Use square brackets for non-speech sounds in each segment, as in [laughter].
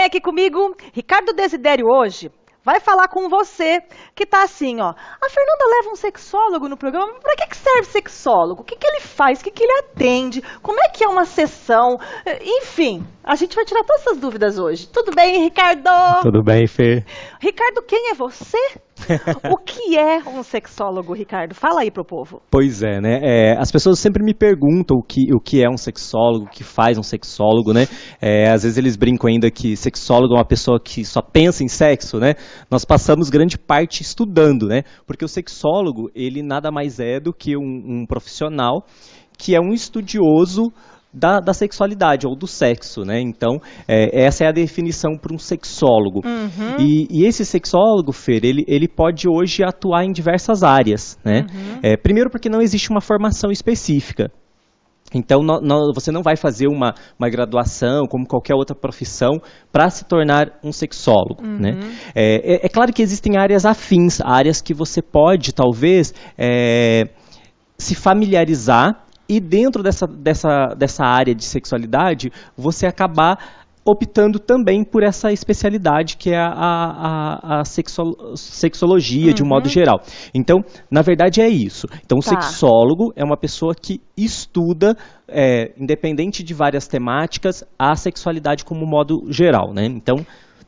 Vem aqui comigo, Ricardo Desidério hoje vai falar com você que tá assim, ó. A Fernanda leva um sexólogo no programa. Para que, que serve sexólogo? O que, que ele faz? O que, que ele atende? Como é que é uma sessão? Enfim, a gente vai tirar todas essas dúvidas hoje. Tudo bem, Ricardo? Tudo bem, Fê. Ricardo, quem é você? [laughs] o que é um sexólogo, Ricardo? Fala aí pro povo. Pois é, né? É, as pessoas sempre me perguntam o que, o que é um sexólogo, o que faz um sexólogo, né? É, às vezes eles brincam ainda que sexólogo é uma pessoa que só pensa em sexo, né? Nós passamos grande parte estudando, né? Porque o sexólogo, ele nada mais é do que um, um profissional que é um estudioso da, da, sexualidade ou do sexo, né? Então, é, essa é a definição para um sexólogo. Uhum. E, e, esse sexólogo, Fer, ele, ele pode hoje atuar em diversas áreas, né? Uhum. É, primeiro porque não existe uma formação específica. Então, você não vai fazer uma, uma graduação, como qualquer outra profissão, para se tornar um sexólogo. Uhum. Né? É, é, é, claro que existem áreas afins, áreas que você pode, talvez, é, se familiarizar e dentro dessa, dessa, dessa área de sexualidade, você acabar optando também por essa especialidade que é a, a, a sexo, sexologia uhum. de um modo uhum. geral. Então, na verdade é isso. Então, o tá. sexólogo é uma pessoa que estuda, é, independente de várias temáticas, a sexualidade como modo geral, né? Então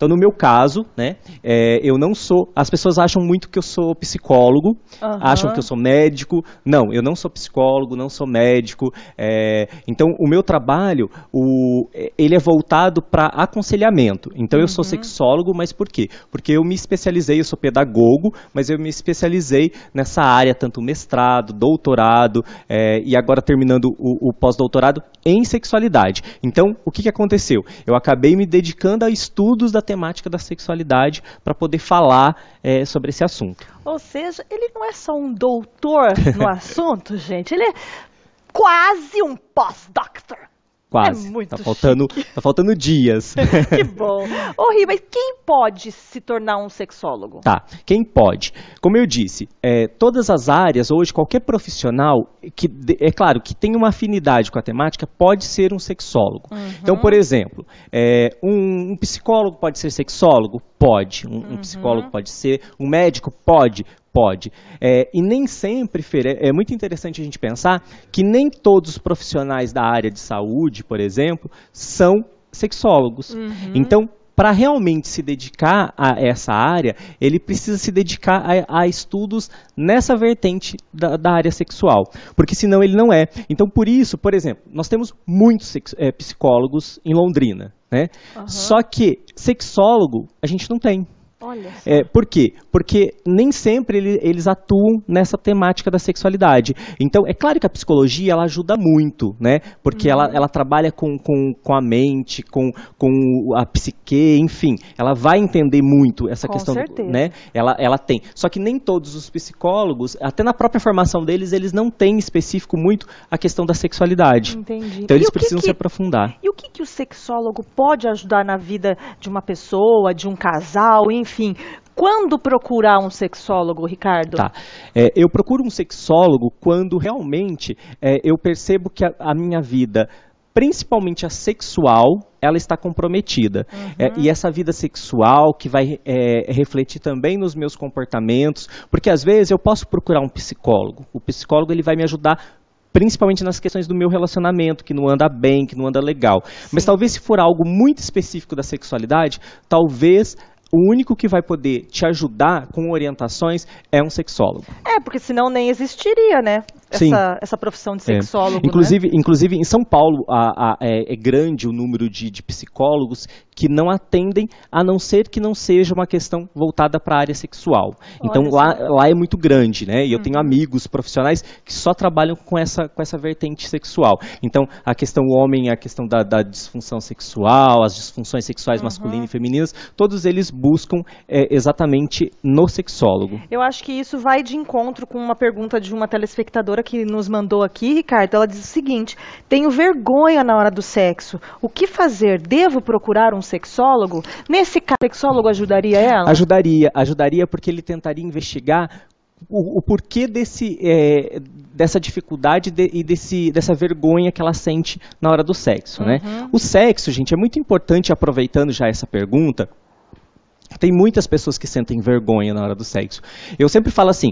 então, no meu caso, né, é, eu não sou. As pessoas acham muito que eu sou psicólogo, uhum. acham que eu sou médico. Não, eu não sou psicólogo, não sou médico. É, então, o meu trabalho, o, é, ele é voltado para aconselhamento. Então, eu uhum. sou sexólogo, mas por quê? Porque eu me especializei, eu sou pedagogo, mas eu me especializei nessa área, tanto mestrado, doutorado, é, e agora terminando o, o pós-doutorado em sexualidade. Então, o que, que aconteceu? Eu acabei me dedicando a estudos da temática da sexualidade para poder falar é, sobre esse assunto. Ou seja, ele não é só um doutor no [laughs] assunto, gente, ele é quase um pós-doctor. Quase. É muito tá faltando, chique. tá faltando dias. [laughs] que bom. Horrível. Mas quem pode se tornar um sexólogo? Tá. Quem pode? Como eu disse, é, todas as áreas, hoje, qualquer profissional, que é claro, que tem uma afinidade com a temática, pode ser um sexólogo. Uhum. Então, por exemplo, é, um, um, psicólogo pode ser sexólogo? Pode. Um, uhum. um psicólogo pode ser. Um médico? Pode. Pode. É, e nem sempre, Fer, é, é muito interessante a gente pensar que nem todos os profissionais da área de saúde, por exemplo, são sexólogos. Uhum. Então, para realmente se dedicar a essa área, ele precisa se dedicar a, a estudos nessa vertente da, da, área sexual, porque senão ele não é. Então, por isso, por exemplo, nós temos muitos é, psicólogos em Londrina, né? Uhum. Só que sexólogo a gente não tem. Olha. É, por quê? Porque nem sempre ele, eles atuam nessa temática da sexualidade. Então, é claro que a psicologia ela ajuda muito, né? Porque uhum. ela, ela trabalha com, com, com a mente, com, com a psique, enfim. Ela vai entender muito essa com questão. Certeza. Né? Ela, ela tem. Só que nem todos os psicólogos, até na própria formação deles, eles não têm específico muito a questão da sexualidade. Entendi. Então, eles que precisam que, se aprofundar. E o que, que o sexólogo pode ajudar na vida de uma pessoa, de um casal, enfim? enfim. Quando procurar um sexólogo, Ricardo? Tá. É, eu procuro um sexólogo quando realmente é, eu percebo que a, a minha vida principalmente a sexual, ela está comprometida. É, uhum. É, e essa vida sexual que vai é, refletir também nos meus comportamentos, porque às vezes eu posso procurar um psicólogo. O psicólogo ele vai me ajudar principalmente nas questões do meu relacionamento, que não anda bem, que não anda legal. Sim. Mas talvez se for algo muito específico da sexualidade, talvez o único que vai poder te ajudar com orientações é um sexólogo. É, porque senão nem existiria, né? essa, essa, profissão de é. sexólogo. É. Inclusive, né? inclusive, em São Paulo a, a, é, é, grande o número de, de, psicólogos que não atendem, a não ser que não seja uma questão voltada para a área sexual. Olha então lá, lá é muito grande, né? E hum. eu uhum. tenho amigos profissionais que só trabalham com essa, com essa vertente sexual. Então, a questão homem, a questão da, da disfunção sexual, as disfunções sexuais uhum. masculinas e femininas, todos eles buscam é, exatamente no sexólogo. Eu acho que isso vai de encontro com uma pergunta de uma telespectadora que nos mandou aqui, Ricardo, ela diz o seguinte: tenho vergonha na hora do sexo. O que fazer? Devo procurar um sexólogo? Nesse caso, o sexólogo ajudaria ela? Ajudaria, ajudaria porque ele tentaria investigar o, o, porquê desse, é, dessa dificuldade de, e desse, dessa vergonha que ela sente na hora do sexo. Né? Uhum. Né? O sexo, gente, é muito importante, aproveitando já essa pergunta, tem muitas pessoas que sentem vergonha na hora do sexo. Eu sempre falo assim: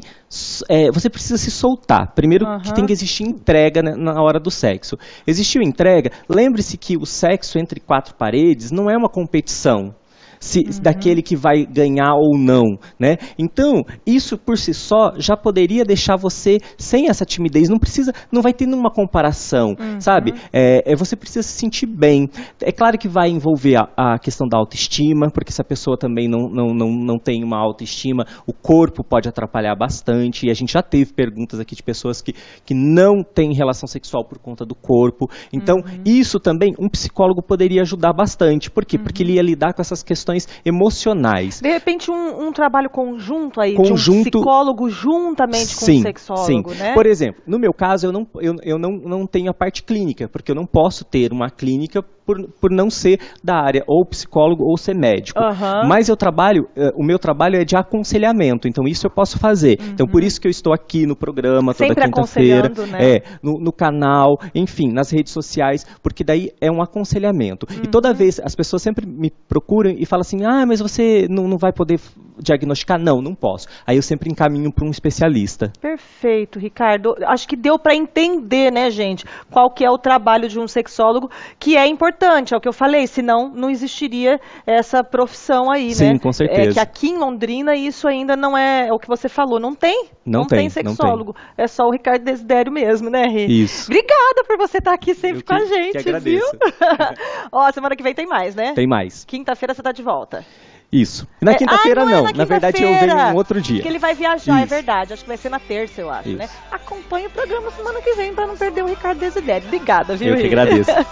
é, você precisa se soltar. Primeiro uhum. que tem que existir entrega né, na hora do sexo. Existiu entrega? Lembre-se que o sexo entre quatro paredes não é uma competição se, uhum. daquele que vai ganhar ou não, né? Então, isso por si só já poderia deixar você sem essa timidez, não precisa, não vai ter nenhuma comparação, uhum. sabe? É, é, você precisa se sentir bem. É claro que vai envolver a, a questão da autoestima, porque se a pessoa também não, não, não, não tem uma autoestima, o corpo pode atrapalhar bastante, e a gente já teve perguntas aqui de pessoas que, que não têm relação sexual por conta do corpo. Então, uhum. isso também um psicólogo poderia ajudar bastante. Por quê? Porque ele uhum. ia lidar com essas questões questões emocionais. De repente, um, um trabalho conjunto aí, conjunto, de um psicólogo juntamente sim, com um sexólogo, sim. né? Por exemplo, no meu caso, eu, não, eu, eu não, não tenho a parte clínica, porque eu não posso ter uma clínica por, por não ser da área ou psicólogo ou ser médico. Uhum. Mas eu trabalho, eh, o meu trabalho é de aconselhamento, então isso eu posso fazer. Uhum. Então por uhum. isso que eu estou aqui no programa toda quinta-feira, né? é, no, no, canal, enfim, nas redes sociais, porque daí é um aconselhamento. Uhum. E toda vez as pessoas sempre me procuram e falam fala assim, ah, mas você não, não vai poder diagnosticar? Não, não posso. Aí eu sempre encaminho para um especialista. Perfeito, Ricardo. Acho que deu para entender, né, gente, qual que é o trabalho de um sexólogo, que é importante, é o que eu falei, senão não existiria essa profissão aí, Sim, né? Sim, com certeza. É que aqui em Londrina isso ainda não é, o que você falou, não tem? Não, não tem, tem, sexólogo. Não tem. É só o Ricardo Desidério mesmo, né, Ri? Isso. Obrigada por você estar aqui sempre que, com a gente, viu? [laughs] Ó, semana que vem tem mais, né? Tem mais. Quinta-feira você está de volta volta. Isso. Na é, quinta-feira ah, não, é na, na, verdade eu venho um outro dia. Que ele vai viajar, é Isso. é verdade. Acho que vai ser na terça, eu acho, né? Isso. né? Acompanhe o programa semana que vem para não perder o Ricardo Desidério. Obrigada, viu? Eu que agradeço. [laughs]